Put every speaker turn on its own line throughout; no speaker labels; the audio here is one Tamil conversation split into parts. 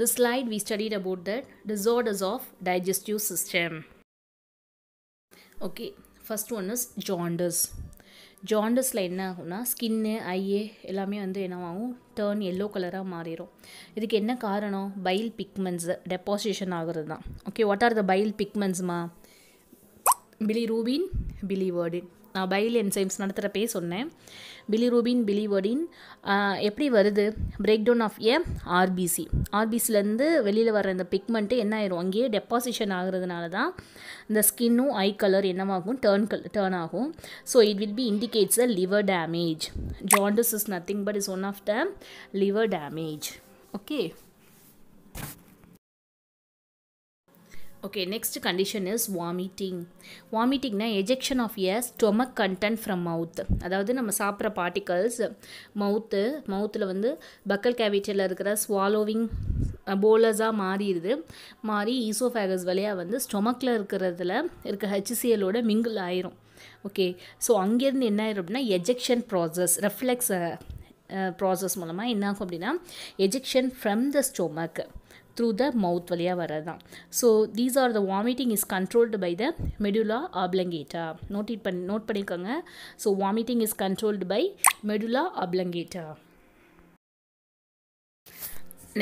this slide we studied about the disorders of digestive system. Okay first one is jaundice ஜாண்டஸில் என்ன ஆகும்னா ஸ்கின்னு ஐயே எல்லாமே வந்து என்னவாகும் டேர்ன் எல்லோ கலராக மாறிடும் இதுக்கு என்ன காரணம் பைல் பிக்மெண்ட்ஸ் டெபாசிஷன் ஆகிறது தான் okay what are the bile பிக்மெண்ட்ஸ்மா பிலி ரூபின் பிலி வேர்டின் நான் பைல் என்சைம்ஸ் நடத்துகிறப்பே சொன்னேன் பிலிரூபின் பிலிவர்டின் எப்படி வருது break down of A RBC ஆர்பிசிலேருந்து வெளியில் வர இந்த பிக்மெண்ட்டு என்ன ஆயிரும் அங்கேயே டெபாசிஷன் ஆகிறதுனால தான் இந்த ஸ்கின்னும் ஐ கலர் என்னவாகும் டேர்ன் கல் டேர்ன் ஆகும் so it will be indicates a liver damage jaundice is nothing but is one of the liver damage okay okay next condition is vomiting வாமிட்டிங்னா ejection of a stomach content from mouth அதாவது நம்ம சாப்பிட்ற பார்ட்டிகல்ஸ் மவுத்து மவுத்தில் வந்து பக்கல் கேவிட்டியில் இருக்கிற ஸ்வாலோவிங் போலஸாக மாறிடுது மாறி ஈசோஃபேகஸ் வழியாக வந்து ஸ்டொமக்கில் இருக்கிறதுல இருக்க ஹெச்சிசிஎலோட மிங்கிள் ஆயிரும் ஓகே ஸோ அங்கேருந்து என்ன ஆயிரும் அப்படின்னா எஜெக்ஷன் ப்ராசஸ் ரெஃப்ளெக்ஸ் ப்ராசஸ் மூலமாக என்ன ஆகும் அப்படின்னா ejection from the stomach through the mouth வழியாக வர்றது தான் so these are the vomiting is controlled by the medulla oblongata noted it பண்ணி நோட் பண்ணியிருக்கோங்க so vomiting is controlled by medulla oblongata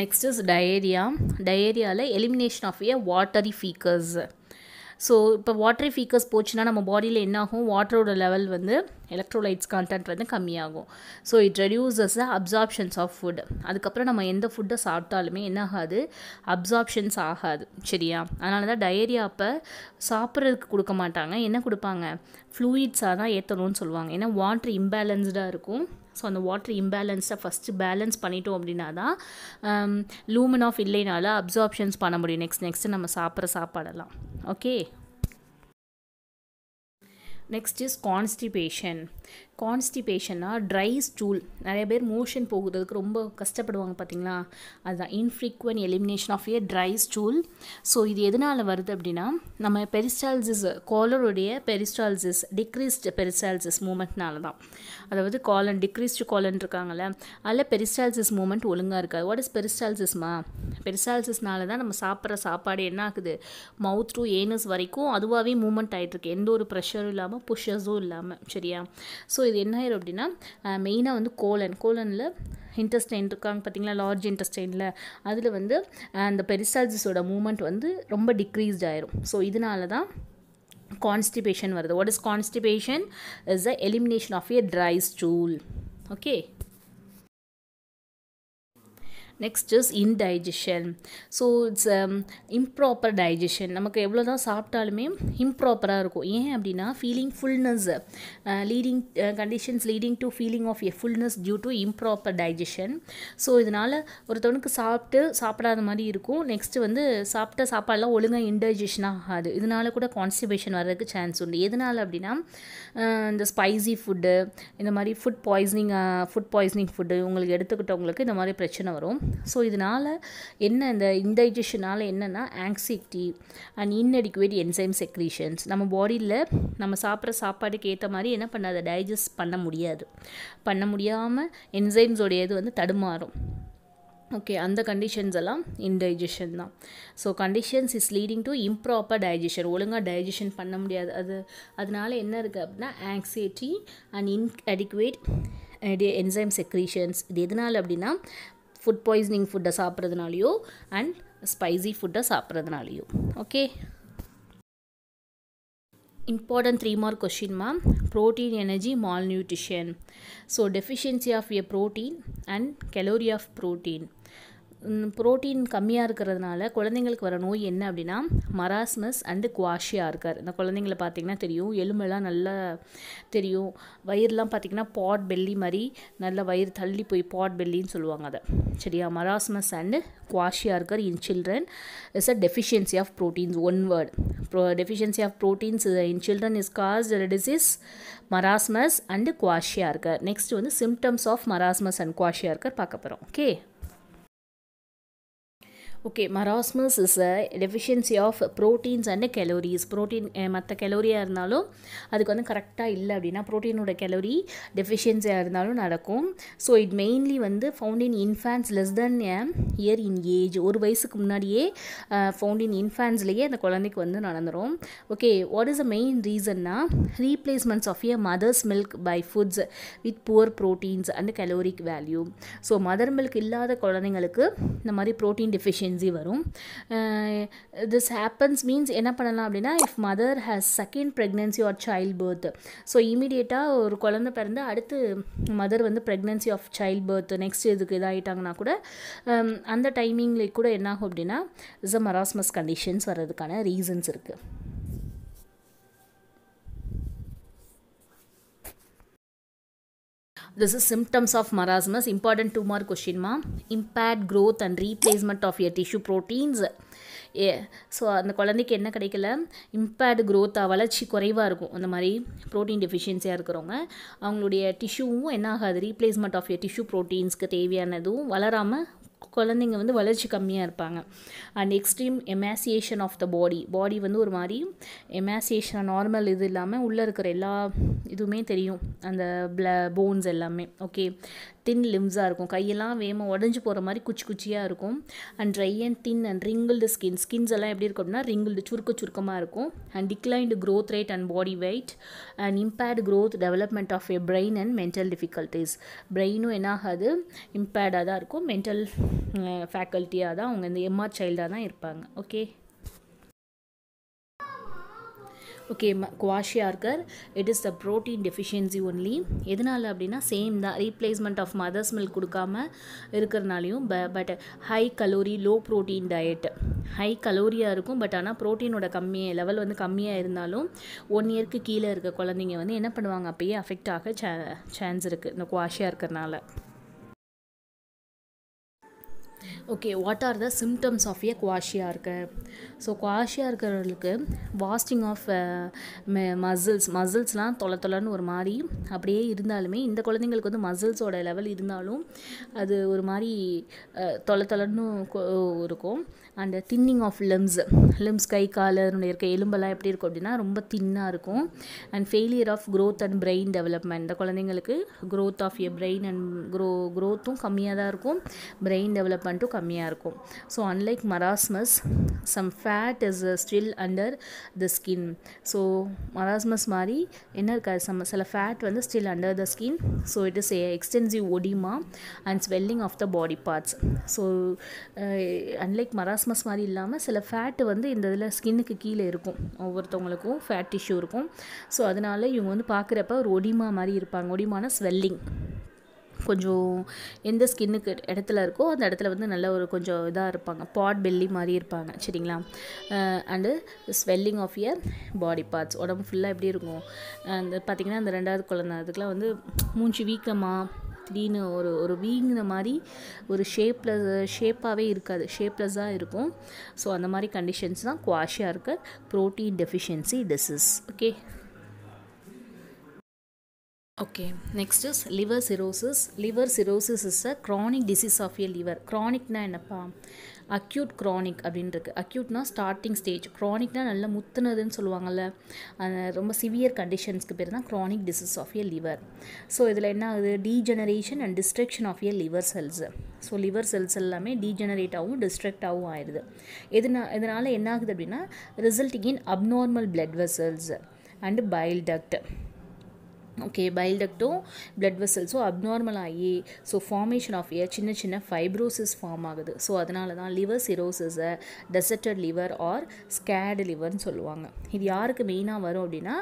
next is diarrhoea டயேரியாவில் elimination of a watery faeces so இப்போ வாட்டரி ஃபீக்கர்ஸ் போச்சுன்னா நம்ம பாடியில் என்னாகும் வாட்டரோட லெவல் வந்து எலக்ட்ரோலைட்ஸ் கான்டென்ட் வந்து கம்மியாகும் so it reduces the absorptions of food அதுக்கப்புறம் நம்ம எந்த ஃபுட்டை சாப்பிட்டாலுமே என்னாகாது அப்சார்ப்ஷன்ஸ் ஆகாது சரியா அதனால தான் டயரியா அப்போ சாப்பிட்றதுக்கு கொடுக்க மாட்டாங்க என்ன கொடுப்பாங்க ஃப்ளூயிட்ஸாக தான் ஏற்றணும்னு சொல்லுவாங்க ஏன்னா வாட்டர் இம்பேலன்ஸ்டாக இருக்கும் ஸோ அந்த வாட்டர் இம்பேலன்ஸை ஃபஸ்ட்டு பேலன்ஸ் பண்ணிட்டோம் அப்படின்னா தான் லூமன் um, ஆஃப் இல்லைனால அப்சார்ப்ஷன்ஸ் பண்ண முடியும் நெக்ஸ்ட் நெக்ஸ்ட்டு நம்ம சாப்பிட்ற சாப்பாடெல்லாம் ஓகே நெக்ஸ்ட் இஸ் கான்ஸ்டிபேஷன் கான்ஸ்டிபேஷன்னா ட்ரை ஸ்டூல் நிறைய பேர் மோஷன் போகுதுக்கு ரொம்ப கஷ்டப்படுவாங்க பார்த்தீங்களா அதுதான் infrequent elimination of a dry stool so இது எதனால் வருது அப்படின்னா நம்ம பெரிஸ்டால்சிஸ் காலருடைய பெரிஸ்டால்சிஸ் டிக்ரீஸ்டு பெரிஸ்டால்சிஸ் மூமெண்ட்னால தான் அதாவது காலன் டிக்ரீஸ்டு காலன் இருக்காங்கல்ல அதில் பெரிஸ்டால்சிஸ் மூமெண்ட் ஒழுங்காக இருக்காது வாட் இஸ் பெரிஸ்டால்சிஸ்மா பெரிஸ்டால்சிஸ்னால தான் நம்ம சாப்பிட்ற சாப்பாடு என்ன ஆகுது மவுத் டு ஏனஸ் வரைக்கும் அதுவாகவே மூமெண்ட் ஆகிட்டு இருக்கு எந்த ஒரு ப்ரெஷரும் இல்லாமல் புஷர்ஸும் இல்லாமல் சரியா ஸோ இது என்ன ஆயிரும் அப்படின்னா மெயினாக வந்து கோலன் கோலனில் இன்டஸ்டைன் இருக்காங்க பார்த்தீங்களா லார்ஜ் இன்டஸ்டைனில் அதில் வந்து அந்த பெரிஸ்டால்ஜிஸோட மூமெண்ட் வந்து ரொம்ப டிக்ரீஸ்ட் ஆயிரும் ஸோ இதனால தான் கான்ஸ்டிபேஷன் வருது what is constipation is a elimination of a dry stool okay next is indigestion so it's improper digestion நமக்கு எவ்வளோ தான் சாப்பிட்டாலுமே இம்ப்ராப்பராக இருக்கும் ஏன் அப்படின்னா feeling fullness leading conditions leading to feeling of a fullness due to improper digestion so இதனால் ஒருத்தவனுக்கு சாப்பிட்டு சாப்பிடாத மாதிரி இருக்கும் நெக்ஸ்ட்டு வந்து சாப்பிட்ட சாப்பாடெல்லாம் ஒழுங்காக இன்டைஜஷன் ஆகாது இதனால் கூட கான்ஸ்டிபேஷன் வர்றதுக்கு சான்ஸ் உண்டு எதனால் அப்படின்னா uh, இந்த ஸ்பைசி ஃபுட்டு இந்த மாதிரி food poisoning food poisoning food உங்களுக்கு எடுத்துக்கிட்டவங்களுக்கு இந்த மாதிரி பிரச்சனை வரும் ஸோ இதனால் என்ன இந்த இன்டைஜஷனால் என்னென்னா anxiety and inadequate enzyme secretions நம்ம பாடியில் நம்ம சாப்பிட்ற சாப்பாடுக்கு ஏற்ற மாதிரி என்ன பண்ணாத டைஜஸ்ட் பண்ண முடியாது பண்ண முடியாமல் என்சைம்ஸோடைய இது வந்து தடுமாறும் ஓகே அந்த கண்டிஷன்ஸ் எல்லாம் இன்டைஜஷன் தான் so conditions is leading to improper digestion ஒழுங்காக டைஜஷன் பண்ண முடியாது அது அதனால என்ன இருக்குது அப்படின்னா anxiety and inadequate enzyme secretions இது எதனால் அப்படின்னா ஃபுட் பாய்சனிங் ஃபுட்டை சாப்பிட்றதுனாலையோ அண்ட் ஸ்பைசி ஃபுட்டை சாப்பிட்றதுனாலையோ okay important three mark question ma'am protein energy malnutrition so deficiency of a protein and calorie of protein protein கம்மியாக இருக்கிறதுனால குழந்தைங்களுக்கு வர நோய் என்ன அப்படின்னா மராஸ்மஸ் அண்டு குவாஷியா இருக்கார் இந்த குழந்தைங்கள பார்த்திங்கன்னா தெரியும் எலும்பெல்லாம் நல்லா தெரியும் வயிறுலாம் பார்த்திங்கன்னா பாட் பெல்லி மாதிரி நல்ல வயிறு தள்ளி போய் பாட் பெல்லின்னு சொல்லுவாங்க அதை சரியா marasmus and kwashiorkor in children is a deficiency of proteins one word pro deficiency of proteins in children is cause disease marasmus and kwashiorkor next வந்து symptoms of marasmus and kwashiorkor பார்க்க போகிறோம் okay okay marasmus is a deficiency of proteins and calories protein மற்ற கெலோரியாக இருந்தாலும் அதுக்கு வந்து கரெக்டாக இல்லை அப்படின்னா ப்ரோட்டீனோட கெலோரி டெஃபிஷியன்சியாக இருந்தாலும் நடக்கும் ஸோ இட் மெயின்லி வந்து found in infants less than year in age ஒரு வயசுக்கு முன்னாடியே ஃபவுண்ட் இன் இன்ஃபேன்ஸ்லேயே அந்த குழந்தைக்கு வந்து நடந்துடும் okay what is a main ரீசன்னா replacements of their mother's milk by foods with poor proteins and caloric value so mother milk இல்லாத குழந்தைங்களுக்கு இந்த மாதிரி ப்ரோட்டீன் டெஃபிஷியன்சி என்சி வரும் திஸ் ஹேப்பன்ஸ் மீன்ஸ் என்ன பண்ணலாம் அப்படின்னா if mother has second pregnancy or child birth so இமீடியட்டாக ஒரு குழந்த பிறந்து அடுத்து மதர் வந்து pregnancy of child birth next இதுக்கு இதாகிட்டாங்கன்னா கூட அந்த டைமிங்கில் கூட என்னாகும் அப்படின்னா இஸ் அ மராஸ்மஸ் கண்டிஷன்ஸ் வர்றதுக்கான ரீசன்ஸ் இருக்குது this is symptoms of marasmus important two mark கொஷின்மா impaired growth and replacement of their tissue proteins a so அந்த குழந்தைக்கு என்ன கிடைக்கல இம்பேர்டு க்ரோத்தாக வளர்ச்சி குறைவாக இருக்கும் அந்த மாதிரி ப்ரோட்டீன் டெஃபிஷியன்சியாக இருக்கிறவங்க அவங்களுடைய டிஷ்யூவும் என்ன ஆகாது ரீப்ளேஸ்மெண்ட் ஆஃப் இயர் டிஷ்யூ ப்ரோட்டீன்ஸ்க்கு தேவையானதும் வளராமல் குழந்தைங்க வந்து வளர்ச்சி கம்மியாக இருப்பாங்க and extreme emaciation of the body body வந்து ஒரு மாதிரி எமாசியேஷன் நார்மல் இது இல்லாமல் உள்ளே இருக்கிற எல்லா இதுவுமே தெரியும் அந்த ப்ள போன்ஸ் எல்லாமே ஓகே தின் லிம்ஸாக இருக்கும் கையெல்லாம் வேகமாக உடஞ்சி போகிற மாதிரி குச்சி குச்சியாக இருக்கும் and dry and thin and wrinkled skin skins எல்லாம் எப்படி இருக்கும் அப்படின்னா ரிங்கிள்டு சுருக்க சுருக்கமாக இருக்கும் and declined growth rate and body weight and impaired growth development of a brain and mental difficulties பிரெயினும் என்ன ஆகாது இம்பேர்டாக தான் இருக்கும் மென்டல் ஃபேக்கல்ட்டியாக eh, தான் அவங்க இந்த எம்ஆர் சைல்டாக தான் இருப்பாங்க okay okay kwashiorkor it is the protein deficiency only எதனால் அப்படின்னா சேம் தான் ரீப்ளேஸ்மெண்ட் ஆஃப் மதர்ஸ் மில்க் கொடுக்காம இருக்கிறனாலையும் ப but high calorie low protein diet high கலோரியாக இருக்கும் பட் ஆனால் ப்ரோட்டீனோட கம்மியாக லெவல் வந்து கம்மியாக இருந்தாலும் ஒன் இயர்க்கு கீழே இருக்க குழந்தைங்க வந்து என்ன பண்ணுவாங்க அப்பயே அஃபெக்ட் ஆக சே சான்ஸ் இருக்குது இந்த குவாஷியாக இருக்கிறனால okay what are the symptoms of a kwashiorkor so குவாஷியாக இருக்கிறவங்களுக்கு வாஸ்டிங் ஆஃப் மசில்ஸ் மசில்ஸ்லாம் தொலை தொலைன்னு ஒரு மாதிரி அப்படியே இருந்தாலுமே இந்த குழந்தைங்களுக்கு வந்து மசில்ஸோட லெவல் இருந்தாலும் அது ஒரு மாதிரி தொலை தொலைன்னு இருக்கும் and thinning of limbs limbs கை கால இருக்க எலும்பெல்லாம் எப்படி இருக்கும் அப்படின்னா ரொம்ப தின்னாக இருக்கும் and failure of growth and brain development இந்த குழந்தைங்களுக்கு growth of a brain and க்ரோ க்ரோத்தும் கம்மியாக தான் இருக்கும் பிரெயின் டெவலப்மெண்ட்டும் கம்மியாக இருக்கும் so unlike marasmus some fat is still under the skin so marasmus மாதிரி என்ன இருக்காது சம் சில ஃபேட் வந்து still under the skin so it is a extensive ஒடிமா and swelling of the body parts so unlike marasmus மாதிரி இல்லாமல் சில ஃபேட்டு வந்து இந்த இதில் ஸ்கின்னுக்கு கீழே இருக்கும் ஒவ்வொருத்தவங்களுக்கும் ஃபேட் டிஷ்யூ இருக்கும் ஸோ அதனால் இவங்க வந்து பார்க்குறப்ப ஒரு ஒடிமா மாதிரி இருப்பாங்க ஒடிமான ஸ்வெல்லிங் கொஞ்சம் எந்த ஸ்கின்னுக்கு இடத்துல இருக்கோ அந்த இடத்துல வந்து நல்ல ஒரு கொஞ்சம் இதாக இருப்பாங்க பாட் பெல்லி மாதிரி இருப்பாங்க சரிங்களா and swelling of their body parts உடம்பு ஃபுல்லாக எப்படி இருக்கும் அந்த பார்த்திங்கன்னா அந்த ரெண்டாவது குழந்தை அதுக்கெலாம் வந்து மூஞ்சி வீக்கமாக திடீர்னு ஒரு ஒரு வீங்கின மாதிரி ஒரு ஷேப்பில் ஷேப்பாகவே இருக்காது ஷேப்லெஸ்ஸாக இருக்கும் ஸோ அந்த மாதிரி கண்டிஷன்ஸ் தான் kwashiorkor protein deficiency disease okay okay next is liver cirrhosis liver cirrhosis is a chronic disease of a liver க்ரானிக்னா என்னப்பா அக்யூட் க்ரானிக் அப்படின்றது அக்யூட்னா ஸ்டார்டிங் ஸ்டேஜ் க்ரானிக்னா நல்லா முத்துனதுன்னு சொல்லுவாங்கள்ல ரொம்ப சிவியர் கண்டிஷன்ஸ்க்கு பேர் தான் chronic disease of a liver so இதில் என்ன ஆகுது degeneration and destruction of a liver cells so liver cells எல்லாமே டீஜெனரேட் ஆகும் டிஸ்ட்ரக்ட் ஆகும் ஆயிடுது எதுனா இதனால் என்ன ஆகுது அப்படின்னா resulting in abnormal blood vessels and bile duct okay bile డక్టో బ్లడ్ వెసల్ஸோ அப்நார்மல் ஆகி ஸோ ஃபார்மேஷன் ஆஃப் ஏ சின்ன சின்ன ஃபைப்ரோசிஸ் ஃபார்ம் ஆகுது ஸோ அதனால தான் லிவர் சிரோசிஸை டெசர்டட் லிவர் ஆர் ஸ்கேடு லிவர்னு சொல்லுவாங்க இது யாருக்கு மெயினாக வரும் அப்படின்னா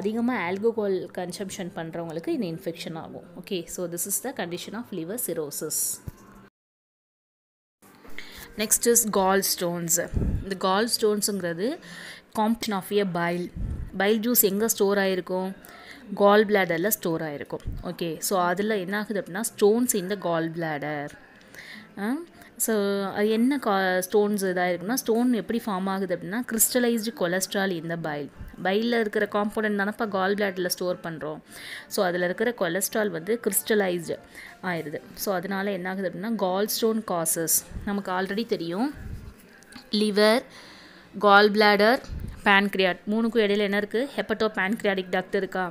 அதிகமாக ஆல்கோகால் கன்சம்ஷன் பண்ணுறவங்களுக்கு இந்த இன்ஃபெக்ஷன் ஆகும் okay so this is the condition of liver cirrhosis next is gall stones இந்த கால் ஸ்டோன்ஸுங்கிறது combination of a bile bile juice எங்கே ஸ்டோர் ஆகிருக்கும் கால் பிளாடரில் ஸ்டோர் ஆகிருக்கும் ஓகே ஸோ அதில் என்ன ஆகுது அப்படின்னா ஸ்டோன்ஸ் இந்த கால் பிளாடர் ஸோ அது என்ன கா ஸ்டோன்ஸ் இதாக இருக்குன்னா ஸ்டோன் எப்படி ஃபார்ம் ஆகுது அப்படின்னா கிறிஸ்டலைஸ்டு கொலஸ்ட்ரால் இந்த பைல் பைலில் இருக்கிற காம்பவுண்ட் தானப்பா கால் பிளாட்டில் ஸ்டோர் பண்ணுறோம் ஸோ அதில் இருக்கிற கொலஸ்ட்ரால் வந்து கிறிஸ்டலைஸ்டு ஆயிடுது ஸோ அதனால் என்ன ஆகுது அப்படின்னா கால் ஸ்டோன் காசஸ் நமக்கு ஆல்ரெடி தெரியும் லிவர் கால் பிளாடர் பேன்க்ரியாட் மூணுக்கும் இடையில் என்ன இருக்குது ஹெப்பட்டோ பேன்க்ரியாடிக் டக்ட் இருக்கா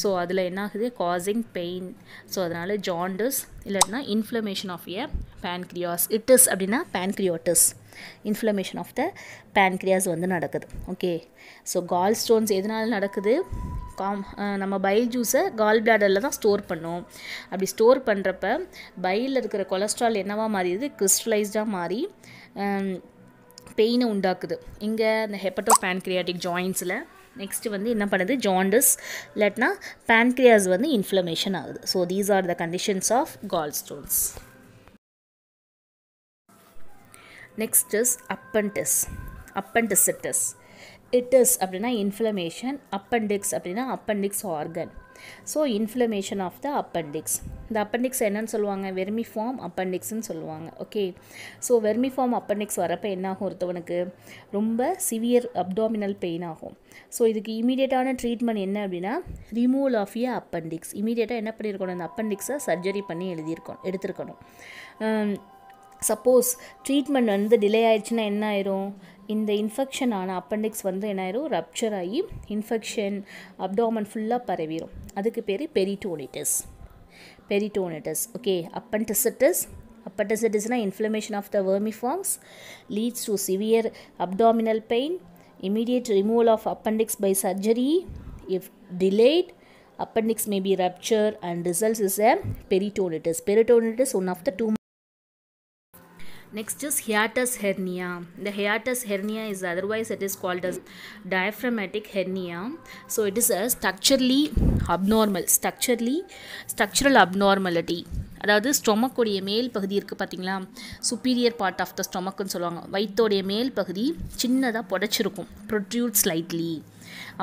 ஸோ அதில் என்ன ஆகுது காசிங் பெயின் ஸோ அதனால் ஜாண்டஸ் இல்லைன்னா inflammation of a pancreas is அப்படின்னா pancreatitis inflammation of the pancreas வந்து நடக்குது ஓகே ஸோ கால் ஸ்டோன்ஸ் எதனால நடக்குது காம் நம்ம பைல் ஜூஸை கால் பிளாடரில் தான் ஸ்டோர் பண்ணோம் அப்படி ஸ்டோர் பண்ணுறப்ப பைலில் இருக்கிற கொலஸ்ட்ரால் என்னவாக மாறியது கிறிஸ்டலைஸ்டாக மாறி பெயினை உண்டாக்குது இங்கே இந்த ஹெப்பட்டோ பேன்க்ரியாட்டிக் ஜாயின்ஸில் நெக்ஸ்ட்டு வந்து என்ன பண்ணுது ஜாண்டஸ் இல்லட்னா பேன்க்ரியாஸ் வந்து இன்ஃப்ளமேஷன் ஆகுது so these are the conditions of gall stones next is appendix appendicitis it is அப்படின்னா இன்ஃப்ளமேஷன் அப்பன்டிக்ஸ் அப்படின்னா appendix organ so inflammation of the appendix இந்த அப்பண்டிக்ஸ் என்னன்னு சொல்லுவாங்க வெர்மி ஃபார்ம் அப்பண்டிக்ஸ்ன்னு சொல்லுவாங்க okay so vermiform appendix வரப்போ என்னாகும் ஒருத்தவனுக்கு ரொம்ப சிவியர் அப்டாமினல் பெயின் ஆகும் ஸோ இதுக்கு இமீடியட்டான ட்ரீட்மெண்ட் என்ன அப்படின்னா ரிமூவல் ஆஃப் ஏ அப்பண்டிக்ஸ் இமீடியட்டாக என்ன பண்ணியிருக்கணும் அந்த அப்பண்டிக்ஸை சர்ஜரி பண்ணி எழுதியிருக்கணும் எடுத்திருக்கணும் um, சப்போஸ் ட்ரீட்மெண்ட் வந்து டிலே ஆயிடுச்சுன்னா என்ன ஆயிரும் இந்த இன்ஃபெக்ஷன் ஆன அப்பண்டிக்ஸ் வந்து என்ன ஆயிரும் ரப்ச்சர் ஆகி இன்ஃபெக்ஷன் அப்டாமன் ஃபுல்லாக பரவிடும் அதுக்கு பேர் பெரிட்டோனிட்டிஸ் பெரிட்டோனிட்டிஸ் ஓகே அப்பன்டிசிட்டிஸ் அப்பன்டிசிட்டிஸ்னால் inflammation of the forms leads to severe abdominal pain immediate removal of appendix by surgery if delayed appendix may be rupture and results is a peritonitis peritonitis one of the two next is hiatus hernia இந்த hiatus hernia is otherwise it is called as diaphragmatic hernia so it is a structurally abnormal structurally structural abnormality அதாவது ஸ்டொமக்கோடைய மேல் பகுதி இருக்குது பார்த்தீங்களா சுப்பீரியர் பார்ட் ஆஃப் த ஸ்டொமக்குன்னு சொல்லுவாங்க வயிற்றோடைய மேல் பகுதி சின்னதாக புடச்சிருக்கும் ப்ரொட்யூட் ஸ்லைட்லி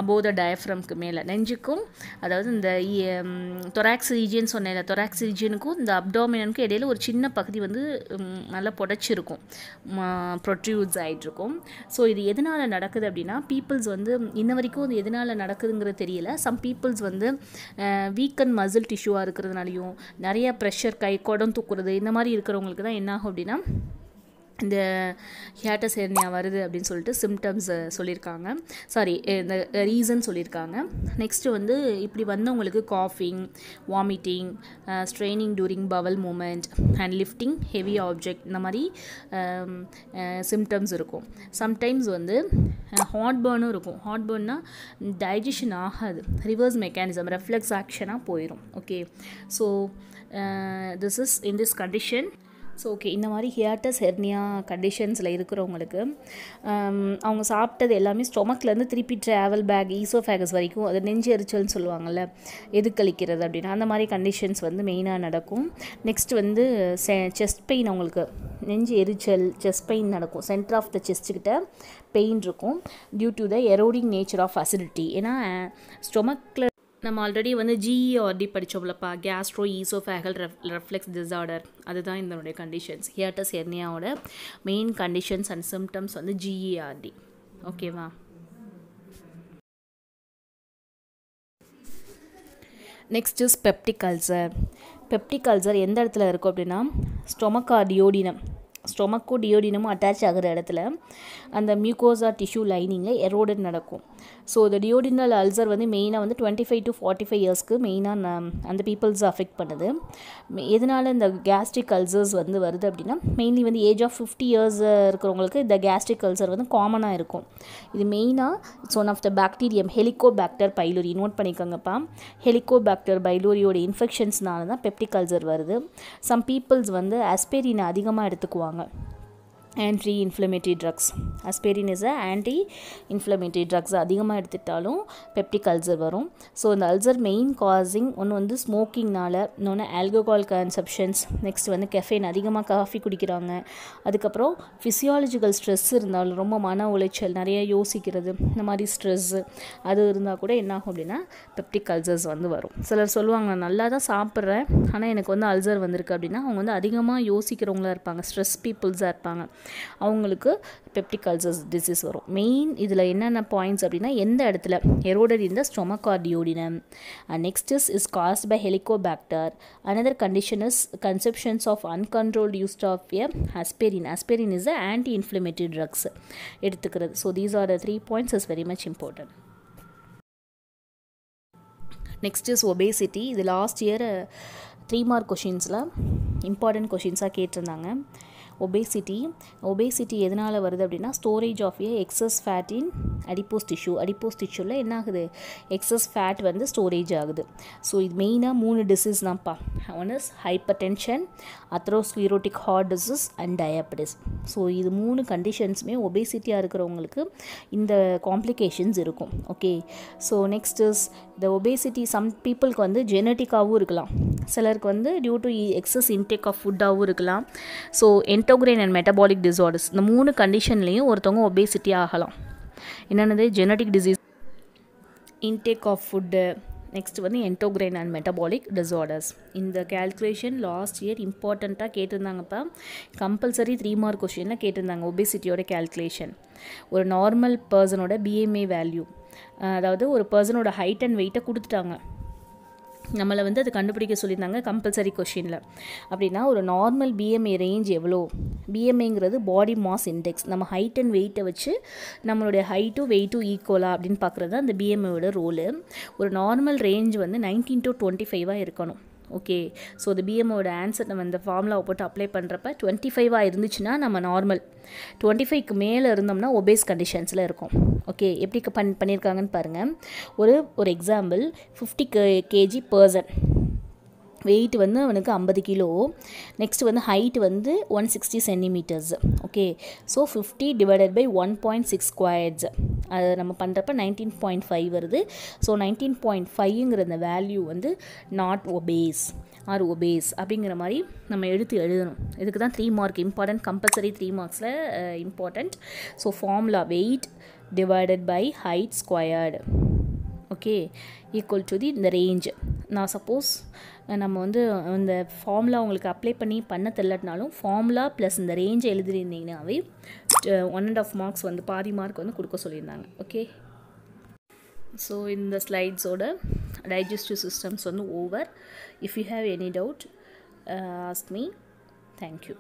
அபோத டயஃப்ரம்க்கு மேலே நெஞ்சுக்கும் அதாவது இந்த தொராக்ஸ் ரீஜியன் சொன்னேன் தொராக்ஸ் ரீஜியனுக்கும் இந்த அப்டோமினனுக்கும் இடையில ஒரு சின்ன பகுதி வந்து நல்லா புடச்சிருக்கும் ஆகிட்டு ஆகிட்ருக்கும் ஸோ இது எதனால் நடக்குது அப்படின்னா பீப்புள்ஸ் வந்து இன்ன வரைக்கும் இது எதனால் நடக்குதுங்கிறது தெரியல சம் பீப்புள்ஸ் வந்து வீக்கன் மசில் டிஷ்யூவாக இருக்கிறதுனாலையும் நிறையா ப்ரெஷர் கை குடம் தூக்குறது இந்த மாதிரி இருக்கிறவங்களுக்கு தான் என்னாகும் அப்படின்னா இந்த ஹேட்டசேர்னியா வருது அப்படின்னு சொல்லிட்டு சிம்டம்ஸை சொல்லியிருக்காங்க சாரி இந்த ரீசன் சொல்லியிருக்காங்க நெக்ஸ்ட்டு வந்து இப்படி வந்தவங்களுக்கு காஃபிங் vomiting straining during bowel movement and lifting heavy object இந்த மாதிரி சிம்டம்ஸ் இருக்கும் சம்டைம்ஸ் வந்து ஹாட் பேர்னும் இருக்கும் ஹாட் பேர்னால் டைஜஷன் ஆகாது ரிவர்ஸ் மெக்கானிசம் ரெஃப்ளெக்ஸ் ஆக்ஷனாக போயிடும் okay so this is in this condition so okay இந்த மாதிரி ஹியாட்டஸ் ஹெர்னியா கண்டிஷன்ஸில் இருக்கிறவங்களுக்கு um, அவங்க சாப்பிட்டது எல்லாமே ஸ்டொமக்லேருந்து திருப்பி ட்ராவல் பேக் ஈசோஃபேகஸ் வரைக்கும் அது நெஞ்சு எரிச்சல்னு சொல்லுவாங்கள்ல எதுக்களிக்கிறது அப்படின்னா அந்த மாதிரி கண்டிஷன்ஸ் வந்து மெயினாக நடக்கும் நெக்ஸ்ட் வந்து செஸ்ட் பெயின் அவங்களுக்கு நெஞ்சு எரிச்சல் செஸ்ட் பெயின் நடக்கும் சென்டர் ஆஃப் த செஸ்ட்டுக்கிட்ட பெயின் இருக்கும் due to the eroding nature of acidity ஏன்னா ஸ்டொமக்கில் நம்ம ஆல்ரெடி வந்து ஜிஇஆர்டி படித்தோம்லப்பா gastro oesophageal ref reflex disorder அதுதான் இதனுடைய கண்டிஷன்ஸ் ஹியாட்டஸ் எர்னியாவோட மெயின் கண்டிஷன்ஸ் அண்ட் சிம்டம்ஸ் வந்து ஜிஇஆர்டி ஓகேவா next is peptic ulcer peptic ulcer எந்த இடத்துல இருக்கும் அப்படின்னா ஸ்டொமக்கா டியோடினம் ஸ்டொமக்கோ டியோடினமும் அட்டாச் ஆகிற இடத்துல அந்த மியூகோசா டிஷ்யூ லைனிங்கில் எரோடட் நடக்கும் ஸோ இந்த டியோடினல் அல்சர் வந்து மெயினாக வந்து twenty five to forty five இயர்ஸ்க்கு மெயினாக அந்த பீப்புள்ஸ் அஃபெக்ட் பண்ணுது எதனால் இந்த கேஸ்ட்ரிக் அல்சர்ஸ் வந்து வருது அப்படின்னா மெயின்லி வந்து ஏஜ் ஆஃப் ஃபிஃப்டி இயர்ஸ் இருக்கிறவங்களுக்கு இந்த கேஸ்ட்ரிக் அல்சர் வந்து காமனாக இருக்கும் இது மெயினாக it's one of the bacterium Helicobacter pylori note பண்ணிக்கோங்கப்பா ஹெலிகோபாக்டர் பைலூரியோட இன்ஃபெக்ஷன்ஸ்னால தான் பெப்டிக் அல்சர் வருது சம் பீப்புள்ஸ் வந்து அஸ்பெரினை அதிகமாக எடுத்துக்குவாங்க anti inflammatory drugs aspirin is a anti inflammatory drugs அதிகமாக எடுத்துட்டாலும் பெப்டிக் அல்சர் வரும் ஸோ இந்த அல்சர் மெயின் காசிங் ஒன்று வந்து ஸ்மோக்கிங்னால் இன்னொன்று ஆல்கோகால் கன்சப்ஷன்ஸ் நெக்ஸ்ட் வந்து கெஃபைன் அதிகமாக காஃபி குடிக்கிறாங்க அதுக்கப்புறம் ஃபிசியாலஜிக்கல் ஸ்ட்ரெஸ் இருந்தாலும் ரொம்ப மன உளைச்சல் நிறைய யோசிக்கிறது இந்த மாதிரி ஸ்ட்ரெஸ்ஸு அது இருந்தால் கூட என்னாகும் அப்படின்னா பெப்டிக் அல்சர்ஸ் வந்து வரும் சிலர் சொல்லுவாங்க நான் நல்லா தான் சாப்பிட்றேன் ஆனால் எனக்கு வந்து அல்சர் வந்திருக்கு அப்படின்னா அவங்க வந்து அதிகமாக யோசிக்கிறவங்களாக இருப்பாங்க ஸ்ட்ரெஸ் பீப்புள்ஸாக இருப்பாங்க அவங்களுக்கு பெப்டிகல்சர்ஸ் டிசீஸ் வரும் மெயின் இதில் என்னென்ன பாயிண்ட்ஸ் அப்படின்னா எந்த இடத்துல எரோடட் இந்த stomach or duodenum next is is caused by Helicobacter another condition is consumptions of uncontrolled use of a aspirin aspirin is a anti inflammatory drugs எடுத்துக்கிறது so these are the three points is very much important next is obesity இது லாஸ்ட் இயர் த்ரீ மார்க் கொஷின்ஸில் இம்பார்ட்டண்ட் கொஷின்ஸாக கேட்டிருந்தாங்க ஒபேசிட்டி ஒபேசிட்டி எதனால் வருது அப்படின்னா storage of a excess fat in adipose tissue adipose டிஷ்யூவில் என்ன ஆகுது எக்ஸஸ் ஃபேட் வந்து ஸ்டோரேஜ் ஆகுது ஸோ இது மெயினாக மூணு டிசீஸ் தான்ப்பா one is hypertension atherosclerotic heart disease and diabetes so இது மூணு கண்டிஷன்ஸுமே ஒபேசிட்டியாக இருக்கிறவங்களுக்கு இந்த காம்ப்ளிகேஷன்ஸ் இருக்கும் ஓகே ஸோ நெக்ஸ்ட் இஸ் இந்த ஒபேசிட்டி சம் பீப்புளுக்கு வந்து ஜெனட்டிக்காகவும் இருக்கலாம் சிலருக்கு வந்து due to excess intake of ஃபுட்டாகவும் இருக்கலாம் so endocrine and metabolic disorders இந்த மூணு கண்டிஷன்லேயும் ஒருத்தவங்க ஒபேசிட்டி ஆகலாம் என்னென்னது genetic disease intake of food next வந்து என்டோக்ரைன் அண்ட் மெட்டபாலிக் டிசார்டர்ஸ் இந்த கேல்குலேஷன் லாஸ்ட் இயர் இம்பார்ட்டண்ட்டாக கேட்டிருந்தாங்கப்பா கம்பல்சரி த்ரீ மார்க் கொஷினில் கேட்டிருந்தாங்க ஒபேசிட்டியோட கேல்குலேஷன் ஒரு நார்மல் பர்சனோட பிஎம்ஏ வேல்யூ அதாவது ஒரு பர்சனோட ஹைட் அண்ட் வெயிட்டை கொடுத்துட்டாங்க நம்மளை வந்து அது கண்டுபிடிக்க சொல்லியிருந்தாங்க கம்பல்சரி கொஷினில் அப்படின்னா ஒரு நார்மல் பிஎம்ஏ ரேஞ்ச் எவ்வளோ பிஎம்ஏங்கிறது பாடி மாஸ் இண்டெக்ஸ் நம்ம ஹைட் அண்ட் வெயிட்டை வச்சு நம்மளுடைய ஹைட்டும் வெயிட்டும் ஈக்குவலாக அப்படின்னு பார்க்குறது தான் அந்த பிஎம்ஏவோட ரோலு ஒரு நார்மல் ரேஞ்ச் வந்து நைன்டீன் டு டுவெண்ட்டி ஃபைவாக இருக்கணும் ஓகே ஸோ இந்த பிஎம்மோட ஆன்சர் நம்ம இந்த ஃபார்முலாவை போட்டு அப்ளை பண்ணுறப்ப டுவெண்ட்டி ஃபைவாக இருந்துச்சுன்னா நம்ம நார்மல் டுவெண்ட்டி ஃபைவ்க்கு மேலே இருந்தோம்னா ஒபேஸ் கண்டிஷன்ஸில் இருக்கும் ஓகே எப்படி பண் பண்ணியிருக்காங்கன்னு பாருங்கள் ஒரு ஒரு example fifty K KG person weight வந்து அவனுக்கு ஐம்பது கிலோ நெக்ஸ்ட் வந்து ஹைட் வந்து one sixty centimetres okay so fifty divided by one point six squares அது நம்ம பண்ணுறப்ப நைன்டீன் பாயிண்ட் ஃபைவ் வருது ஸோ நைன்டீன் பாயிண்ட் ஃபைவ்ங்கிற அந்த வேல்யூ வந்து நாட் ஒபேஸ் ஆர் ஒபேஸ் அப்படிங்கிற மாதிரி நம்ம எடுத்து எழுதணும் இதுக்கு தான் three mark important compulsory three மார்க்ஸில் important so formula weight divided by height squared okay equal to the இந்த ரேஞ்ச் நான் சப்போஸ் நம்ம வந்து இந்த ஃபார்முலா உங்களுக்கு அப்ளை பண்ணி பண்ண தெரிலட்டினாலும் ஃபார்ம்லா ப்ளஸ் இந்த ரேஞ்சை எழுதிருந்தீங்கன்னாவே ஒன் அண்ட் ஆஃப் மார்க்ஸ் வந்து பாதி மார்க் வந்து கொடுக்க சொல்லியிருந்தாங்க ஓகே ஸோ இந்த ஸ்லைட்ஸோட டைஜஸ்டிவ் சிஸ்டம்ஸ் வந்து over if you have any doubt ask me thank you